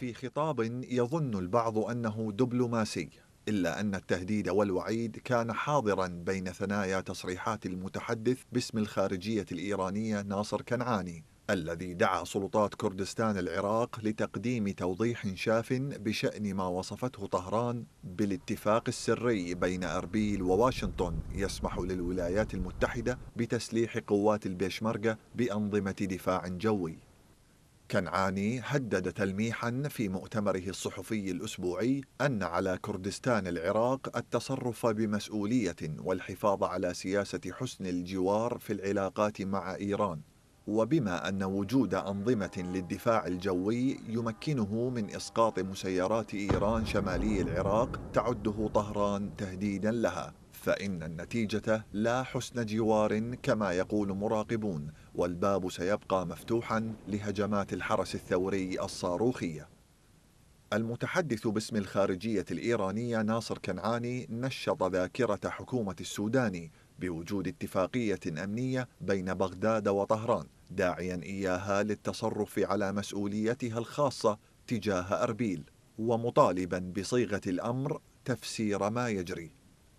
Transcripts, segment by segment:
في خطاب يظن البعض أنه دبلوماسي إلا أن التهديد والوعيد كان حاضرا بين ثنايا تصريحات المتحدث باسم الخارجية الإيرانية ناصر كنعاني الذي دعا سلطات كردستان العراق لتقديم توضيح شاف بشأن ما وصفته طهران بالاتفاق السري بين أربيل وواشنطن يسمح للولايات المتحدة بتسليح قوات البيشمركة بأنظمة دفاع جوي كنعاني هدد تلميحا في مؤتمره الصحفي الاسبوعي ان على كردستان العراق التصرف بمسؤوليه والحفاظ على سياسه حسن الجوار في العلاقات مع ايران وبما ان وجود انظمه للدفاع الجوي يمكنه من اسقاط مسيرات ايران شمالي العراق تعده طهران تهديدا لها فإن النتيجة لا حسن جوار كما يقول مراقبون والباب سيبقى مفتوحا لهجمات الحرس الثوري الصاروخية المتحدث باسم الخارجية الإيرانية ناصر كنعاني نشط ذاكرة حكومة السودان بوجود اتفاقية أمنية بين بغداد وطهران داعيا إياها للتصرف على مسؤوليتها الخاصة تجاه أربيل ومطالبا بصيغة الأمر تفسير ما يجري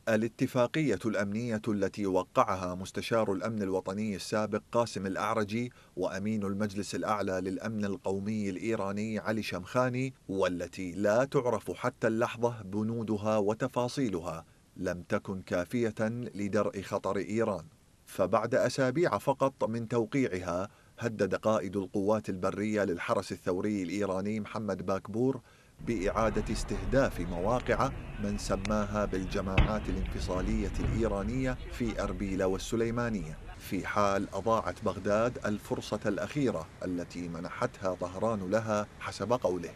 الاتفاقية الأمنية التي وقعها مستشار الأمن الوطني السابق قاسم الأعرجي وأمين المجلس الأعلى للأمن القومي الإيراني علي شمخاني والتي لا تعرف حتى اللحظة بنودها وتفاصيلها لم تكن كافية لدرء خطر إيران فبعد أسابيع فقط من توقيعها هدد قائد القوات البرية للحرس الثوري الإيراني محمد باكبور بإعادة استهداف مواقع من سماها بالجماعات الانفصالية الإيرانية في أربيل والسليمانية في حال أضاعت بغداد الفرصة الأخيرة التي منحتها طهران لها حسب قوله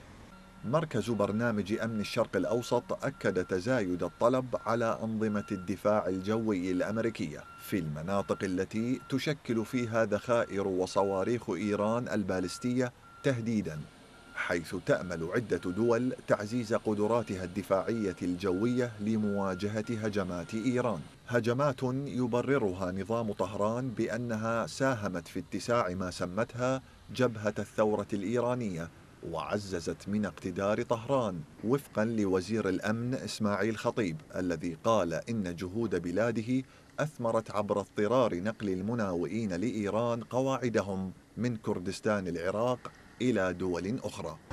مركز برنامج أمن الشرق الأوسط أكد تزايد الطلب على أنظمة الدفاع الجوي الأمريكية في المناطق التي تشكل فيها ذخائر وصواريخ إيران البالستية تهديداً حيث تأمل عدة دول تعزيز قدراتها الدفاعية الجوية لمواجهة هجمات إيران هجمات يبررها نظام طهران بأنها ساهمت في اتساع ما سمتها جبهة الثورة الإيرانية وعززت من اقتدار طهران وفقا لوزير الامن اسماعيل خطيب الذي قال ان جهود بلاده اثمرت عبر اضطرار نقل المناوئين لايران قواعدهم من كردستان العراق إلى دول أخرى